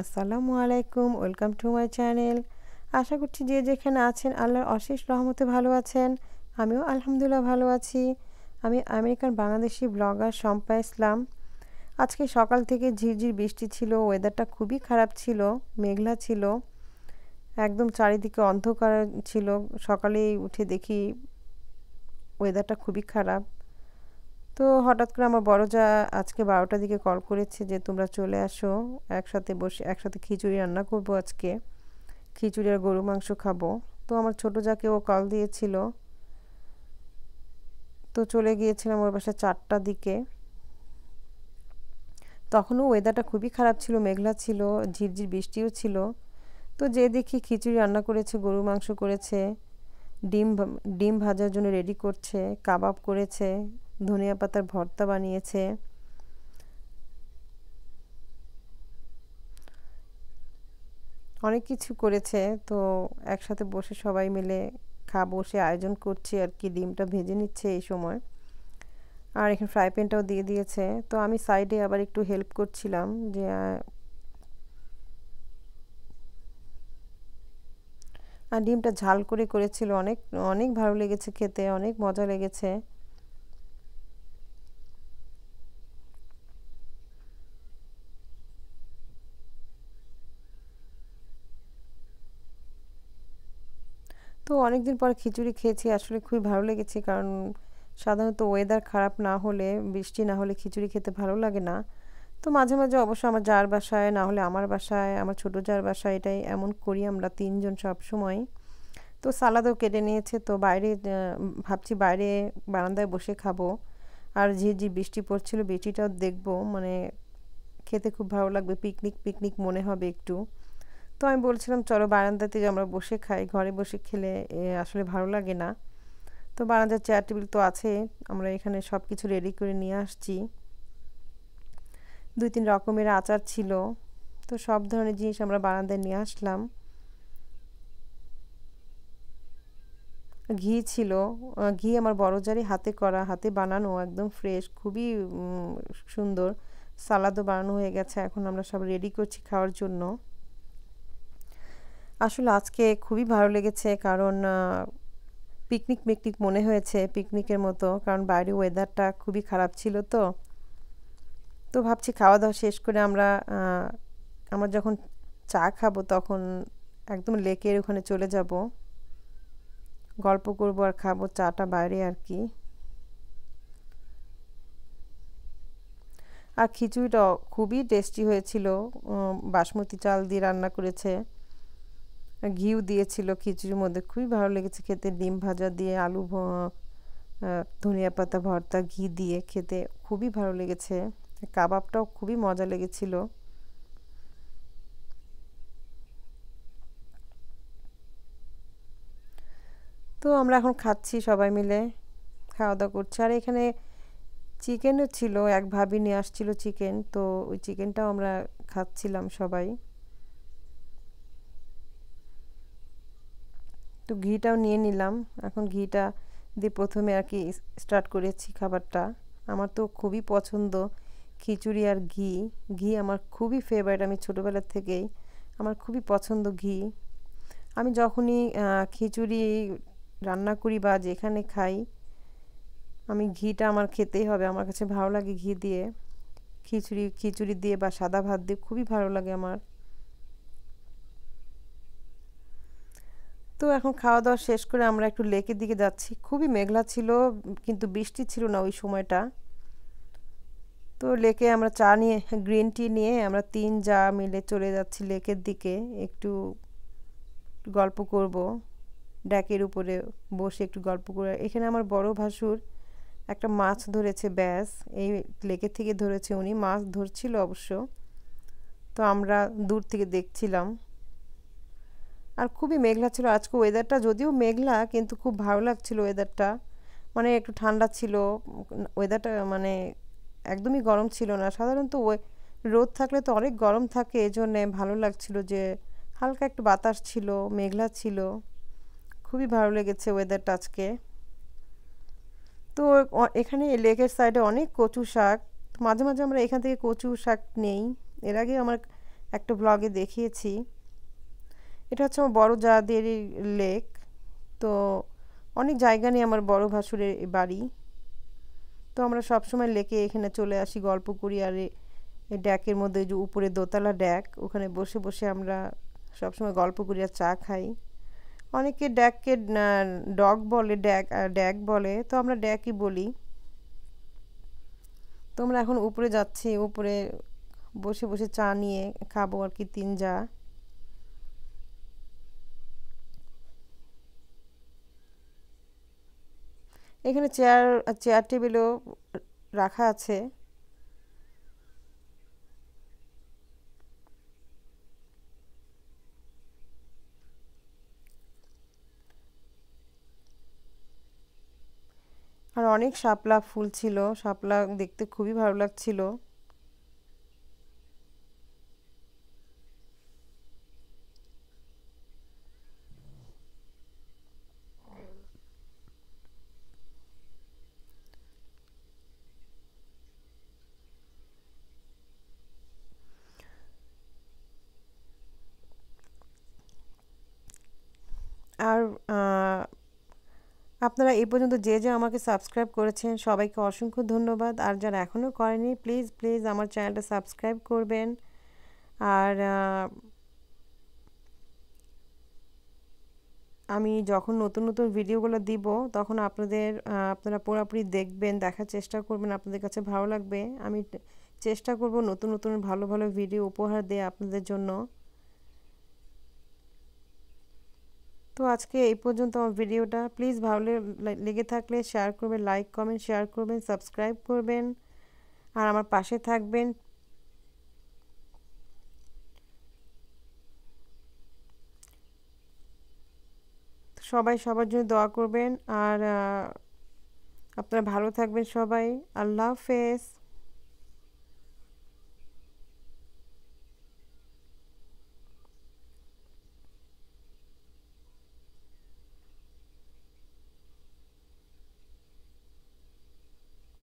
আসসালামু আলাইকুম welcome to my channel আশা করছি যে যেখানে আছেন আল্লাহর অশেষ রহমতে ভালো আছেন আমিও আলহামদুলিল্লাহ ভালো আছি আমি আমেরিকান বাংলাদেশি ব্লগার শম্পা ইসলাম আজকে সকাল থেকে ঝিরঝির বৃষ্টি ছিল ওয়েদারটা খুবই খারাপ ছিল মেঘলা ছিল একদম চারিদিকে অন্ধকার ছিল সকালেই উঠে দেখি ওয়েদারটা খুবই খারাপ তো হঠাৎ করে আমার বড় যা আজকে বারোটার দিকে কল করেছে যে তোমরা চলে আসো একসাথে বসে একসাথে খিচুড়ি রান্না করবো আজকে খিচুড়ি আর গরু মাংস খাবো তো আমার ছোটো যাকে ও কল দিয়েছিল তো চলে গিয়েছিলাম ওর বাসা চারটার দিকে তখনও ওয়েদারটা খুবই খারাপ ছিল মেঘলা ছিল ঝিরঝির বৃষ্টিও ছিল তো যে দেখি খিচুড়ি রান্না করেছে গরু মাংস করেছে ডিম ডিম ভাজার জন্য রেডি করছে কাবাব করেছে ধনিয়া পাতার ভর্তা বানিয়েছে অনেক কিছু করেছে তো একসাথে বসে সবাই মিলে খাবো সে আয়োজন করছি আর কি ডিমটা ভেজে নিচ্ছে এই সময় আর এখানে ফ্রাই প্যানটাও দিয়ে দিয়েছে তো আমি সাইডে আবার একটু হেল্প করছিলাম যে আর ডিমটা ঝাল করে করেছিল অনেক অনেক ভালো লেগেছে খেতে অনেক মজা লেগেছে অনেকদিন পর খিচুড়ি খেয়েছি আসলে খুবই ভালো লেগেছে কারণ সাধারণত ওয়েদার খারাপ না হলে বৃষ্টি না হলে খিচুড়ি খেতে ভালো লাগে না তো মাঝে মাঝে অবশ্য আমার যার বাসায় না হলে আমার বাসায় আমার ছোটো যার বাসায় এটাই এমন করি আমরা তিনজন সব সময় তো সালাদও কেটে নিয়েছে তো বাইরে ভাবছি বাইরে বারান্দায় বসে খাবো আর ঝিরঝির বৃষ্টি পড়ছিল বৃষ্টিটাও দেখবো মানে খেতে খুব ভালো লাগবে পিকনিক পিকনিক মনে হবে একটু তো আমি বলছিলাম চলো বারান্দাতে আমরা বসে খাই ঘরে বসে খেলে আসলে ভালো লাগে না তো বারান্দার চেয়ার টেবিল তো আছে আমরা এখানে সব কিছু রেডি করে নিয়ে আসছি দুই তিন রকমের আচার ছিল তো সব ধরনের জিনিস আমরা বারান্দায় নিয়ে আসলাম ঘি ছিল ঘি আমার বড় জারি হাতে করা হাতে বানানো একদম ফ্রেশ খুবই সুন্দর সালাদও বানানো হয়ে গেছে এখন আমরা সব রেডি করছি খাওয়ার জন্য আসলে আজকে খুবই ভালো লেগেছে কারণ পিকনিক মিকনিক মনে হয়েছে পিকনিকের মতো কারণ বাইরে ওয়েদারটা খুবই খারাপ ছিল তো তো ভাবছি খাওয়া দাওয়া শেষ করে আমরা আমরা যখন চা খাবো তখন একদম লেকের ওখানে চলে যাব গল্প করবো আর খাবো চাটা বাইরে আর কি আর খিচুড়িটা খুবই টেস্টি হয়েছিল বাসমতি চাল দিয়ে রান্না করেছে ঘিউ দিয়েছিল খিচুড়ির মধ্যে খুবই ভালো লেগেছে খেতে ডিম ভাজা দিয়ে আলু ধনিয়া পাতা ভর্তা ঘি দিয়ে খেতে খুবই ভালো লেগেছে কাবাবটাও খুবই মজা লেগেছিল তো আমরা এখন খাচ্ছি সবাই মিলে খাওয়া দাওয়া করছি আর এখানে চিকেনও ছিল এক ভাবি নিয়ে আসছিল চিকেন তো ওই চিকেনটাও আমরা খাচ্ছিলাম সবাই তো ঘিটাও নিয়ে নিলাম এখন ঘিটা দিয়ে প্রথমে আর কি স্টার্ট করেছি খাবারটা আমার তো খুবই পছন্দ খিচুড়ি আর ঘি ঘি আমার খুবই ফেভারিট আমি ছোটোবেলার থেকেই আমার খুবই পছন্দ ঘি আমি যখনই খিচুড়ি রান্না করি বা যেখানে খাই আমি ঘিটা আমার খেতেই হবে আমার কাছে ভালো লাগে ঘি দিয়ে খিচুড়ি খিচুড়ি দিয়ে বা সাদা ভাত দিয়ে খুবই ভালো লাগে আমার তো এখন খাওয়া দাওয়া শেষ করে আমরা একটু লেকের দিকে যাচ্ছি খুবই মেঘলা ছিল কিন্তু বৃষ্টি ছিল না ওই সময়টা তো লেকে আমরা চা নিয়ে গ্রিন টি নিয়ে আমরা তিন যা মিলে চলে যাচ্ছি লেকের দিকে একটু গল্প করব ড্যাকের উপরে বসে একটু গল্প করে এখানে আমার বড় ভাসুর একটা মাছ ধরেছে ব্যাস এই লেকের থেকে ধরেছে উনি মাছ ধরছিল অবশ্য তো আমরা দূর থেকে দেখছিলাম আর খুবই মেঘলা ছিল আজকে ওয়েদারটা যদিও মেঘলা কিন্তু খুব ভালো লাগছিল ওয়েদারটা মানে একটু ঠান্ডা ছিল ওয়েদারটা মানে একদমই গরম ছিল না সাধারণত রোদ থাকলে তো অনেক গরম থাকে এজন্যে ভালো লাগছিল যে হালকা একটু বাতাস ছিল মেঘলা ছিল খুবই ভালো লেগেছে ওয়েদারটা আজকে তো এখানে লেকের সাইডে অনেক কচু শাক মাঝে মাঝে আমরা এখান থেকে কচু শাক নেই এর আগে আমার একটা ব্লগে দেখিয়েছি এটা হচ্ছে আমার বড় জাদের লেক তো অনেক জায়গা নিয়ে আমার বড় ভাসুরের বাড়ি তো আমরা সবসময় লেকে এখানে চলে আসি গল্প করি আর এই ড্যাকের মধ্যে যে উপরে দোতলা ড্যাক ওখানে বসে বসে আমরা সবসময় গল্প করি আর চা খাই অনেকে ড্যাককে ডগ বলে ড্যাক ড্যাক বলে তো আমরা ড্যাকই বলি তো আমরা এখন উপরে যাচ্ছি উপরে বসে বসে চা নিয়ে খাবো আর কি তিন যা এখানে চেয়ার চেয়ার টেবিলও রাখা আছে আর অনেক শাপলা ফুল ছিল শাপলা দেখতে খুবই ভালো লাগছিল আর আপনারা এই পর্যন্ত যে যে আমাকে সাবস্ক্রাইব করেছেন সবাইকে অসংখ্য ধন্যবাদ আর যারা এখনও করেনি প্লিজ প্লিজ আমার চ্যানেলটা সাবস্ক্রাইব করবেন আর আমি যখন নতুন নতুন ভিডিওগুলো দিব তখন আপনাদের আপনারা পুরোপুরি দেখবেন দেখার চেষ্টা করবেন আপনাদের কাছে ভালো লাগবে আমি চেষ্টা করব নতুন নতুন ভালো ভালো ভিডিও উপহার দেয় আপনাদের জন্য তো আজকে এই পর্যন্ত আমার ভিডিওটা প্লিজ ভালো লেগে থাকলে শেয়ার করবেন লাইক কমেন্ট শেয়ার করবেন সাবস্ক্রাইব করবেন আর আমার পাশে থাকবেন সবাই সবার জন্য দোয়া করবেন আর আপনারা ভালো থাকবেন সবাই আল্লাহ হাফেজ